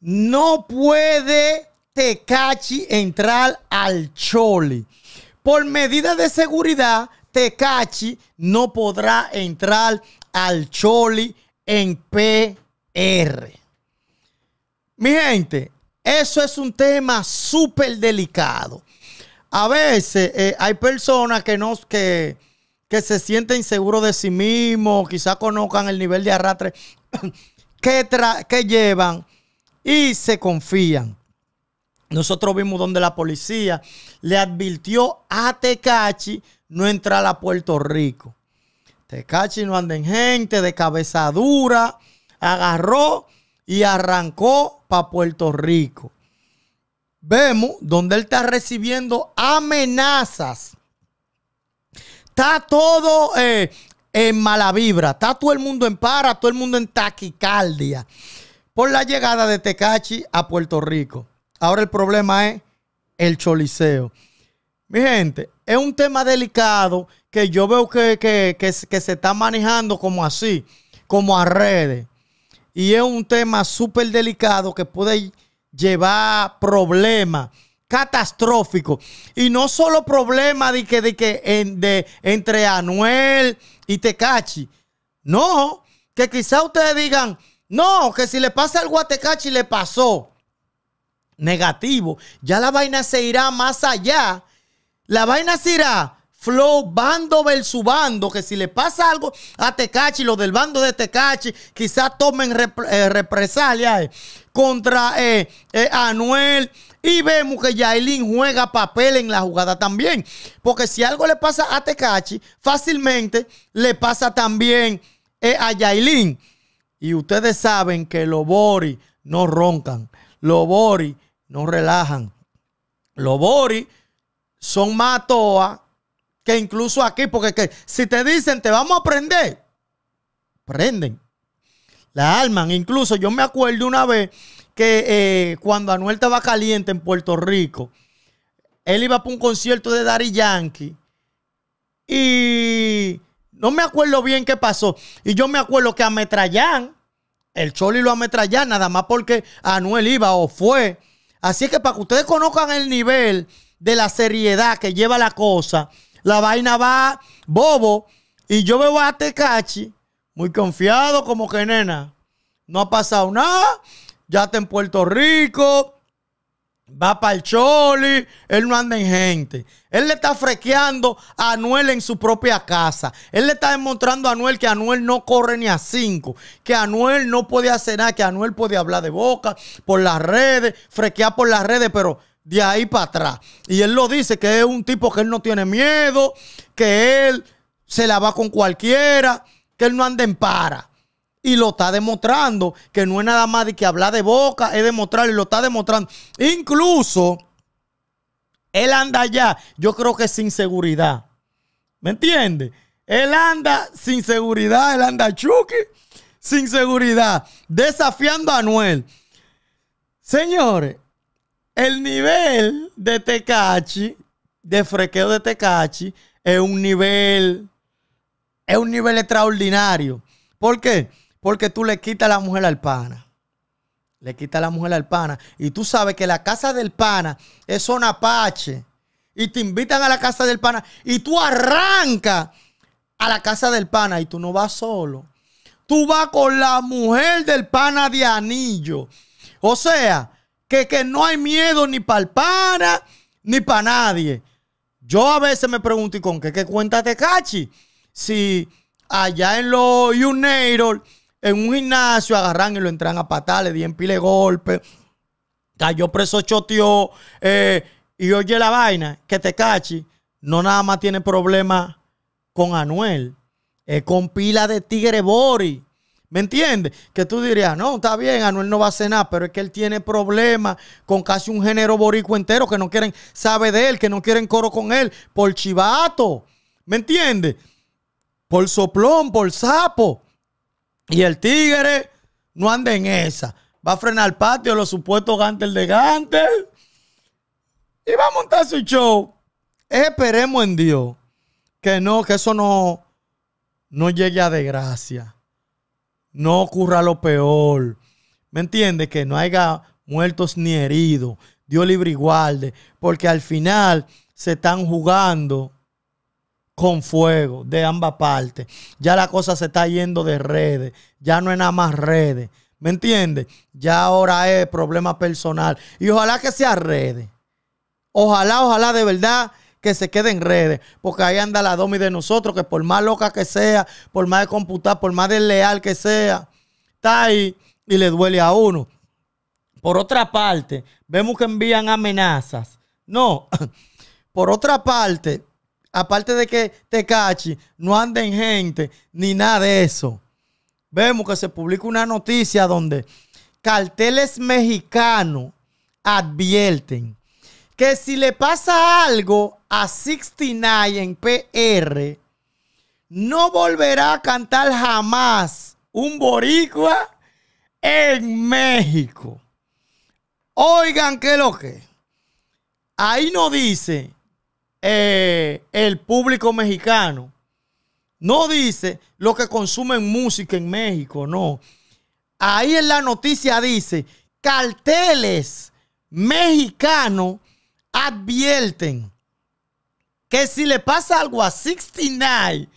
No puede Tecachi entrar al Choli. Por medida de seguridad, Tecachi no podrá entrar al Choli en PR. Mi gente, eso es un tema súper delicado. A veces eh, hay personas que, nos, que, se sienten seguros de sí mismos, quizás conozcan el nivel de arrastre que, que llevan y se confían. Nosotros vimos donde la policía le advirtió a Tecachi no entrar a Puerto Rico. Tecachi no anda en gente, de cabeza dura, agarró y arrancó para Puerto Rico. Vemos donde él está recibiendo amenazas. Está todo eh, en mala vibra, está todo el mundo en para, todo el mundo en taquicardia por la llegada de Tecachi a Puerto Rico. Ahora el problema es el choliseo. Mi gente, es un tema delicado que yo veo que, que, se está manejando como así, como a redes. Y es un tema súper delicado que puede llevar problemas catastróficos. Y no solo problemas de que, de que de, entre Anuel y Tecachi. No, que quizá ustedes digan, no, que si le pasa al Guatecachi le pasó. Negativo. Ya la vaina se irá más allá. La vaina se irá flow bando versus bando, que si le pasa algo a Tecachi, Lo del bando de Tecachi, quizás tomen eh, represalia eh, contra eh, Anuel. Y vemos que Yailin juega papel en la jugada también. Porque si algo le pasa a Tecachi, fácilmente le pasa también a Yailin. Y ustedes saben que los Boris no roncan, los Boris no relajan. Los Boris son más toa que incluso aquí, porque si te dicen te vamos a prender, prenden. La alman. Incluso yo me acuerdo una vez que eh, cuando Anuel estaba caliente en Puerto Rico, él iba para un concierto de Daddy Yankee y no me acuerdo bien qué pasó. Y yo me acuerdo que ametrallan, el Choli lo ametrallan, nada más porque Anuel iba o fue. Así que para que ustedes conozcan el nivel de la seriedad que lleva la cosa, la vaina va bobo. Y yo veo a Tecachi muy confiado, como que nena, no ha pasado nada. Ya está en Puerto Rico, Va para el Choli, él no anda en gente. Él le está frequeando a Anuel en su propia casa. Él le está demostrando a Anuel que Anuel no corre ni a cinco, que Anuel no puede hacer nada, que Anuel puede hablar de boca, por las redes, frequear por las redes, pero de ahí para atrás. Y él lo dice que es un tipo que él no tiene miedo, que él se la va con cualquiera, que él no anda en para. Y lo está demostrando, que no es nada más de que hablar de boca, es demostrar y lo está demostrando. Incluso, él anda allá, yo creo que sin seguridad. ¿Me entiendes? Él anda sin seguridad, él anda chuki, sin seguridad, desafiando a Noel. Señores, el nivel de Tecachi, de frequeo de Tecachi, es un nivel, es un nivel extraordinario. ¿Por qué? Porque tú le quitas la mujer al pana. Le quitas la mujer al pana. Y tú sabes que la casa del pana es un apache. Y te invitan a la casa del pana. Y tú arrancas a la casa del pana. Y tú no vas solo. Tú vas con la mujer del pana de anillo. O sea, que, que no hay miedo ni para el pana ni para nadie. Yo a veces me pregunto, ¿y con qué, qué cuenta te cachi? Si allá en los United en un gimnasio agarran y lo entran a patar, le di en pile golpe. Cayó preso, choteó. Eh, y oye la vaina, que te cachi. No nada más tiene problema con Anuel. Eh, con pila de tigre Bori. ¿Me entiendes? Que tú dirías, no, está bien, Anuel no va a hacer nada, pero es que él tiene problemas con casi un género borico entero que no quieren, sabe de él, que no quieren coro con él, por chivato. ¿Me entiendes? Por soplón, por sapo. Y el Tigre no anda en esa. Va a frenar el patio los supuestos Gantel de Gantel. Y va a montar su show. Eh, esperemos en Dios que no, que eso no, no llegue a desgracia. No ocurra lo peor. ¿Me entiendes? Que no haya muertos ni heridos. Dios libre y guarde. Porque al final se están jugando con fuego de ambas partes. Ya la cosa se está yendo de redes, ya no es nada más redes. ¿Me entiendes? Ya ahora es problema personal. Y ojalá que sea redes. Ojalá, ojalá de verdad que se quede en redes, porque ahí anda la domi de nosotros, que por más loca que sea, por más de computar, por más desleal que sea, está ahí y le duele a uno. Por otra parte, vemos que envían amenazas. No, por otra parte, aparte de que te cachi, no anden gente ni nada de eso, vemos que se publica una noticia donde carteles mexicanos advierten que si le pasa algo a 69 en PR, no volverá a cantar jamás un boricua en México. Oigan, ¿qué lo que? Ahí no dice eh, el público mexicano. No dice lo que consumen música en México, no. Ahí en la noticia dice, carteles mexicanos advierten que si le pasa algo a 69,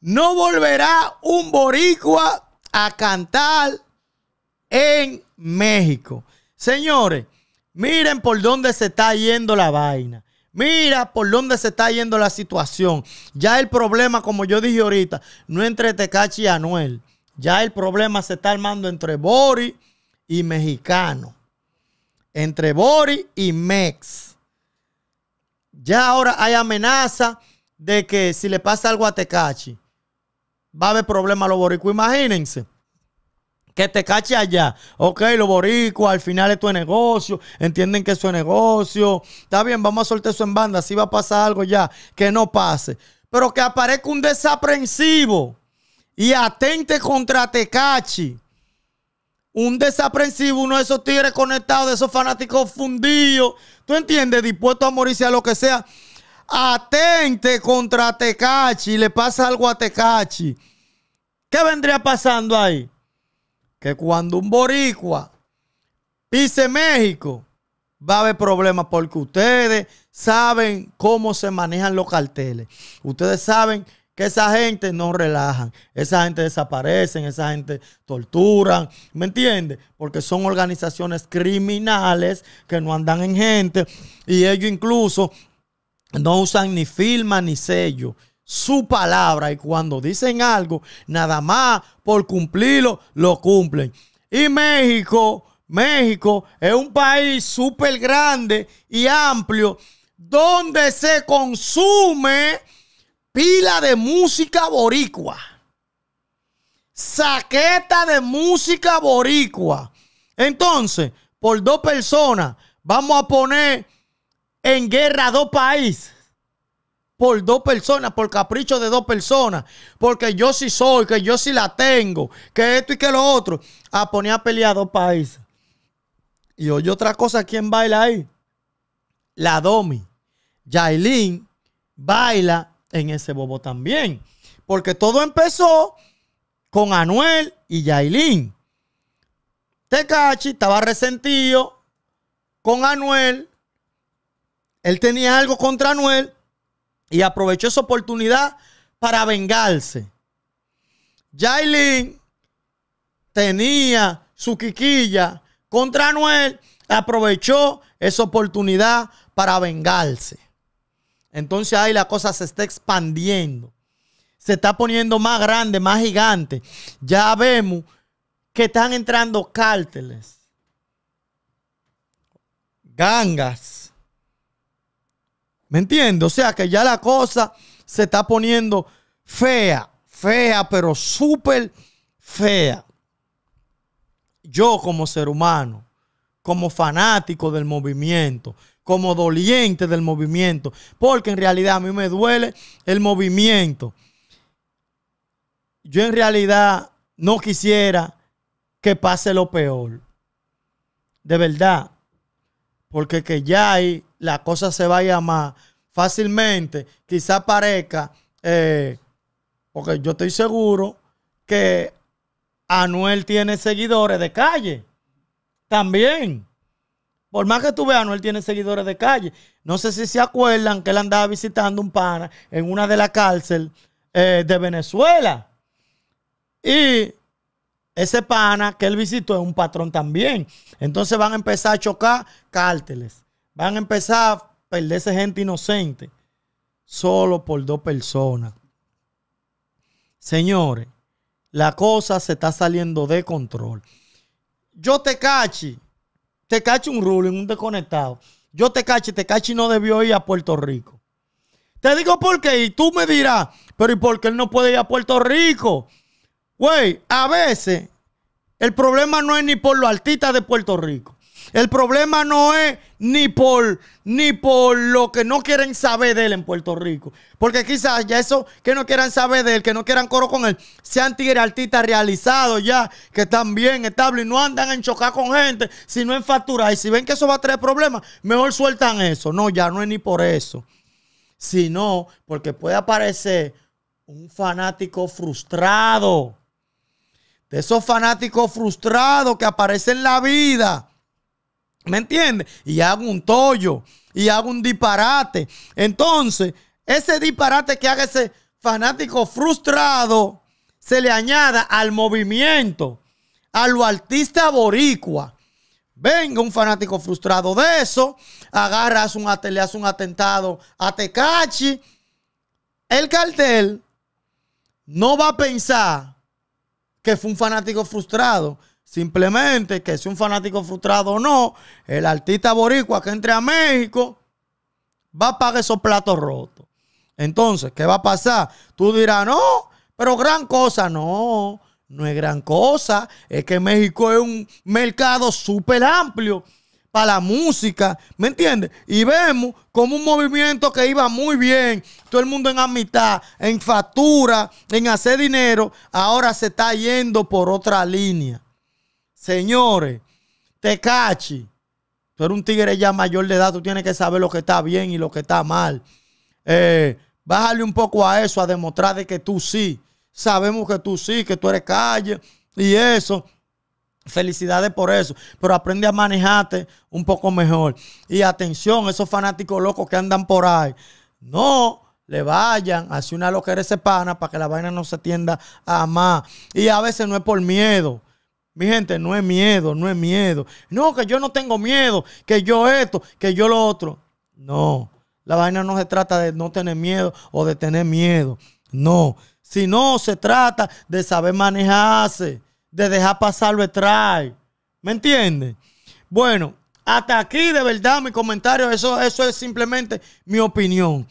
no volverá un boricua a cantar en México. Señores, miren por dónde se está yendo la vaina. Mira por dónde se está yendo la situación. Ya el problema, como yo dije ahorita, no entre Tecachi y Anuel. Ya el problema se está armando entre Bori y Mexicano. Entre Bori y Mex. Ya ahora hay amenaza de que si le pasa algo a Tecachi, va a haber problema a los boricos. Imagínense que te cache allá. Ok, los boricuas, al final es tu negocio, entienden que es su negocio. Está bien, vamos a soltar eso en banda, si va a pasar algo ya, que no pase. Pero que aparezca un desaprensivo y atente contra Tecachi. Un desaprensivo, uno de esos tigres conectados, de esos fanáticos fundidos. ¿Tú entiendes? Dispuesto a morirse a lo que sea. Atente contra Tecachi. Le pasa algo a Tecachi. ¿Qué vendría pasando ahí? que cuando un boricua pise México, va a haber problemas porque ustedes saben cómo se manejan los carteles. Ustedes saben que esa gente no relajan, esa gente desaparece, esa gente torturan, ¿me entiendes? Porque son organizaciones criminales que no andan en gente y ellos incluso no usan ni firma ni sello su palabra y cuando dicen algo, nada más por cumplirlo, lo cumplen. Y México, México es un país súper grande y amplio donde se consume pila de música boricua. Saqueta de música boricua. Entonces, por dos personas, vamos a poner en guerra dos países por dos personas, por capricho de dos personas, porque yo sí soy, que yo sí la tengo, que esto y que lo otro, a ponía a pelear a dos países. Y oye otra cosa, ¿quién baila ahí? La Domi. Yailin baila en ese bobo también. Porque todo empezó con Anuel y Yailin. Tecachi estaba resentido con Anuel. Él tenía algo contra Anuel y aprovechó esa oportunidad para vengarse. Jailin tenía su quiquilla contra Anuel, aprovechó esa oportunidad para vengarse. Entonces ahí la cosa se está expandiendo. Se está poniendo más grande, más gigante. Ya vemos que están entrando cárteles, gangas, ¿Me entiendes? O sea que ya la cosa se está poniendo fea, fea, pero súper fea. Yo como ser humano, como fanático del movimiento, como doliente del movimiento, porque en realidad a mí me duele el movimiento. Yo en realidad no quisiera que pase lo peor. De verdad. Porque que ya hay la cosa se vaya más fácilmente. Quizá parezca, eh, porque yo estoy seguro que Anuel tiene seguidores de calle. También. Por más que tú veas, Anuel tiene seguidores de calle. No sé si se acuerdan que él andaba visitando un pana en una de las cárceles eh, de Venezuela. Y ese pana que él visitó es un patrón también. Entonces van a empezar a chocar cárteles. Van a empezar a perderse gente inocente solo por dos personas. Señores, la cosa se está saliendo de control. Yo te cachi, te cachi un ruling, un desconectado. Yo te cachi, te cachi no debió ir a Puerto Rico. Te digo por qué, y tú me dirás, pero ¿y por qué él no puede ir a Puerto Rico? Güey, a veces el problema no es ni por los artistas de Puerto Rico. El problema no es ni por, ni por lo que no quieren saber de él en Puerto Rico. Porque quizás ya eso que no quieran saber de él, que no quieran coro con él, sean tigres artistas realizados ya, que están bien estables y no andan en chocar con gente, sino en facturar. Y si ven que eso va a traer problemas, mejor sueltan eso. No, ya no es ni por eso. Sino porque puede aparecer un fanático frustrado. De esos fanáticos frustrados que aparecen en la vida ¿Me entiendes? Y hago un tollo y hago un disparate. Entonces, ese disparate que haga ese fanático frustrado se le añada al movimiento, a lo artista boricua. Venga un fanático frustrado de eso, agarras un, le hace un atentado a Tecachi. El cartel no va a pensar que fue un fanático frustrado Simplemente que si un fanático frustrado o no, el artista boricua que entre a México va a pagar esos platos rotos. Entonces, ¿qué va a pasar? Tú dirás, no, pero gran cosa, no, no es gran cosa. Es que México es un mercado súper amplio para la música, ¿me entiendes? Y vemos como un movimiento que iba muy bien, todo el mundo en amistad, en factura, en hacer dinero, ahora se está yendo por otra línea. Señores, te tú eres un tigre ya mayor de edad, tú tienes que saber lo que está bien y lo que está mal. Eh, bájale un poco a eso, a demostrar de que tú sí. Sabemos que tú sí, que tú eres calle y eso. Felicidades por eso, pero aprende a manejarte un poco mejor. Y atención, esos fanáticos locos que andan por ahí. No le vayan hacia una loquera ese pana para que la vaina no se tienda a más. Y a veces no es por miedo. Mi gente, no es miedo, no es miedo. No, que yo no tengo miedo, que yo esto, que yo lo otro. No, la vaina no se trata de no tener miedo o de tener miedo. No, sino se trata de saber manejarse, de dejar pasar lo trae. ¿Me entiendes? Bueno, hasta aquí de verdad mi comentario, eso, eso es simplemente mi opinión.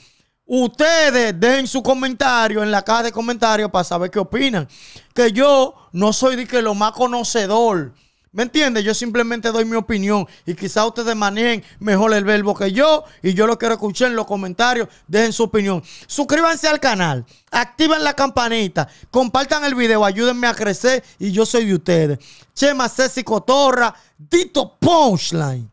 Ustedes dejen su comentario en la caja de comentarios para saber qué opinan. Que yo no soy de que lo más conocedor. ¿Me entiendes? Yo simplemente doy mi opinión y quizá ustedes manejen mejor el verbo que yo y yo lo quiero escuchar en los comentarios. Dejen su opinión. Suscríbanse al canal, activen la campanita, compartan el video, ayúdenme a crecer y yo soy de ustedes. Chema Ceci Cotorra, Dito Punchline.